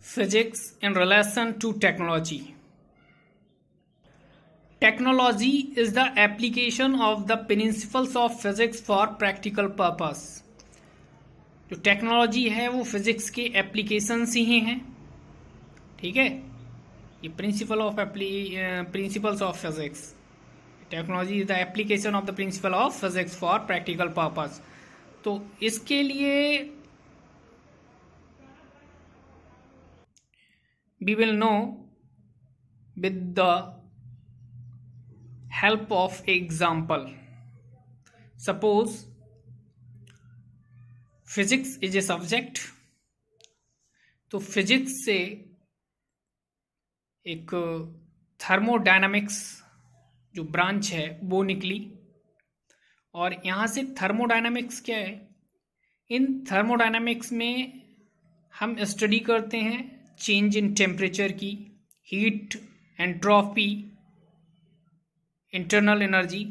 physics in relation to technology technology is the application of the principles of physics for practical purpose जो technology है वो physics के application से ही हैं ठीक है ये principle of apply principles of physics technology is the application of the principle of physics for practical purpose तो इसके लिए we will know with the help of example suppose physics is a subject to physics se ek thermodynamics jo branch hai wo nikli और यहाँ से thermodynamics क्या है इन thermodynamics में हम स्टडी करते हैं चेंज इन टेम्परेचर की हीट एंट्रॉफी इंटरनल एनर्जी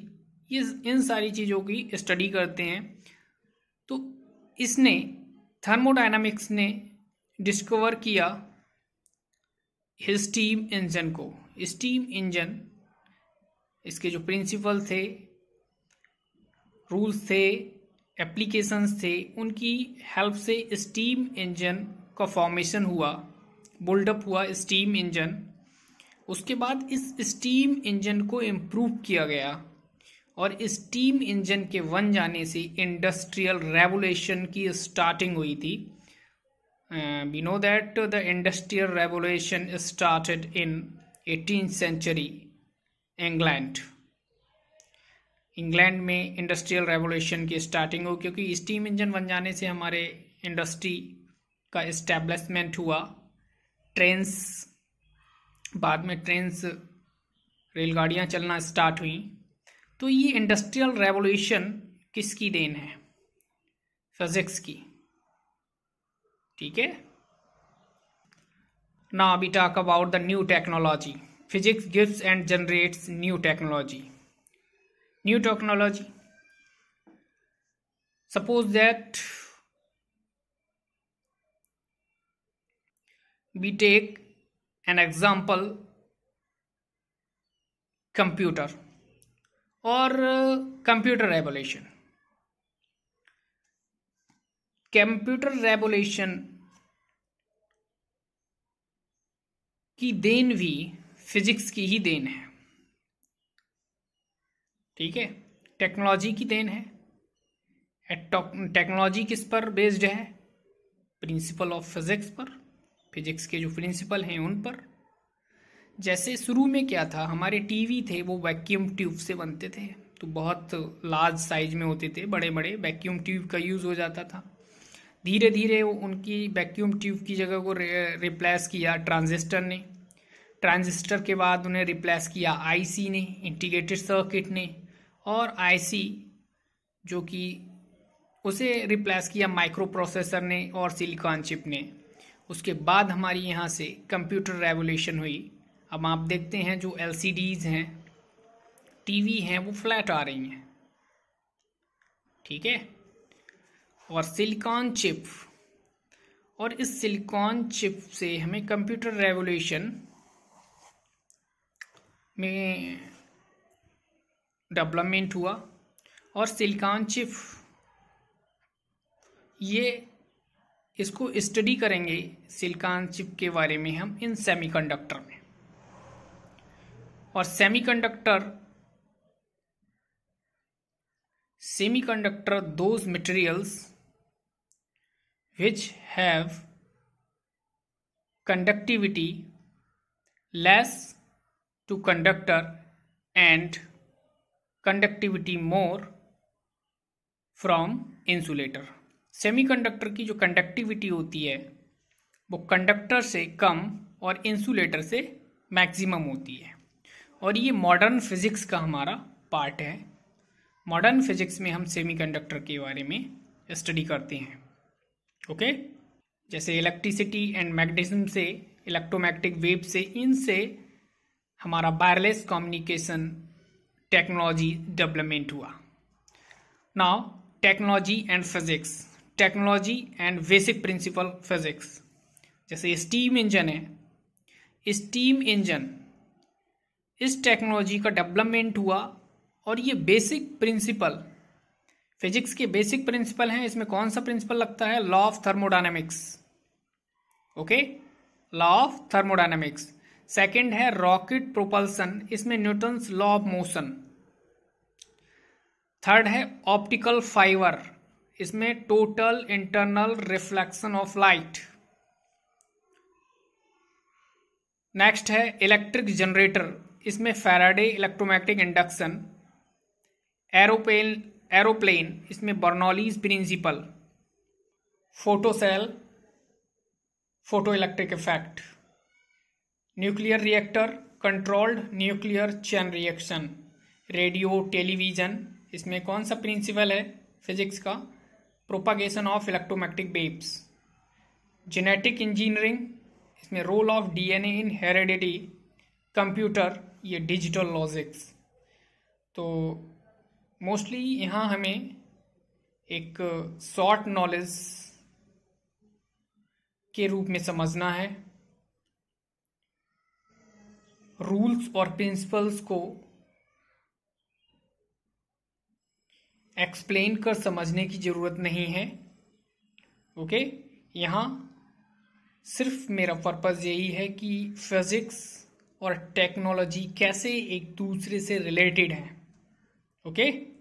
ये इन सारी चीज़ों की स्टडी करते हैं तो इसने थर्मोडाइनमिक्स ने डिस्कवर किया स्टीम इंजन को स्टीम इंजन इसके जो प्रिंसिपल थे रूल्स थे एप्लीकेशंस थे उनकी हेल्प से स्टीम इंजन का फॉर्मेशन हुआ बिल्डअप हुआ स्टीम इंजन उसके बाद इस स्टीम इंजन को इम्प्रूव किया गया और स्टीम इंजन के बन जाने से इंडस्ट्रियल रेवोल्यूशन की स्टार्टिंग हुई थी we know that the industrial revolution started in eighteen century England England में इंडस्ट्रियल रेवोल्यूशन की स्टार्टिंग हुई क्योंकि स्टीम इंजन बन जाने से हमारे इंडस्ट्री का इस्टेब्लिशमेंट हुआ ट्रेन्स बाद में ट्रेन्स रेलगाड़ियाँ चलना स्टार्ट हुई तो ये इंडस्ट्रियल रेवोल्यूशन किसकी देन है फिजिक्स की ठीक है ना अभी talk about the new technology physics gives and generates new technology new technology suppose that we take an example computer or uh, computer revolution computer revolution की देन भी फिजिक्स की ही देन है ठीक है टेक्नोलॉजी की देन है टेक्नोलॉजी किस पर बेस्ड है प्रिंसिपल ऑफ फिजिक्स पर फिजिक्स के जो प्रिंसिपल हैं उन पर जैसे शुरू में क्या था हमारे टीवी थे वो वैक्यूम ट्यूब से बनते थे तो बहुत लार्ज साइज में होते थे बड़े बड़े वैक्यूम ट्यूब का यूज़ हो जाता था धीरे धीरे उनकी वैक्यूम ट्यूब की जगह को रिप्लेस किया ट्रांजिस्टर ने ट्रांजिस्टर के बाद उन्हें रिप्लेस किया आईसी ने इंटीग्रेटेड सर्किट ने और आईसी जो कि उसे रिप्लेस किया माइक्रो प्रोसेसर ने और सिलिकॉन चिप ने उसके बाद हमारी यहाँ से कंप्यूटर रेवोल्यूशन हुई अब आप देखते हैं जो एल हैं टीवी हैं वो फ्लैट आ रही हैं ठीक है और सिलिकॉन चिप और इस सिलिकॉन चिप से हमें कंप्यूटर रेवोल्यूशन में डेवलपमेंट हुआ और सिलिकॉन चिप ये इसको स्टडी करेंगे सिलिकॉन चिप के बारे में हम इन सेमीकंडक्टर में और semiconductor semiconductor those materials which have conductivity less to conductor and conductivity more from insulator semiconductor की जो कंडक्टिविटी होती है वो कंडक्टर से कम और इंसुलेटर से मैक्सिमम होती है और ये मॉडर्न फिज़िक्स का हमारा पार्ट है मॉडर्न फिज़िक्स में हम सेमीकंडक्टर के बारे में स्टडी करते हैं ओके जैसे इलेक्ट्रिसिटी एंड मैग्नेटिज्म से इलेक्ट्रोमैग्नेटिक वेव से इनसे हमारा वायरलेस कम्युनिकेशन टेक्नोलॉजी डेवलपमेंट हुआ now technology and physics technology and basic principle physics जैसे स्टीम इंजन है स्टीम इंजन इस टेक्नोलॉजी का डेवलपमेंट हुआ और ये बेसिक प्रिंसिपल फिजिक्स के बेसिक प्रिंसिपल हैं इसमें कौन सा प्रिंसिपल लगता है law of thermodynamics okay law of thermodynamics second है रॉकेट प्रोपल्सन इसमें Newton's law of motion third है ऑप्टिकल फाइबर इसमें total internal reflection of light next है इलेक्ट्रिक जनरेटर इसमें Faraday electromagnetic induction aeroplane aeroplane इसमें Bernoulli's principle photocell photo electric effect nuclear reactor controlled nuclear chain reaction radio television इसमें कौन सा principle है physics का propagation of electromagnetic waves genetic engineering इसमें role of DNA in heredity computer ये digital logics तो mostly यहाँ हमें एक शॉर्ट नॉलेज के रूप में समझना है रूल्स और प्रिंसिपल्स को एक्सप्लेन कर समझने की ज़रूरत नहीं है ओके यहाँ सिर्फ मेरा पर्पज़ यही है कि फिज़िक्स और टेक्नोलॉजी कैसे एक दूसरे से रिलेटेड हैं ओके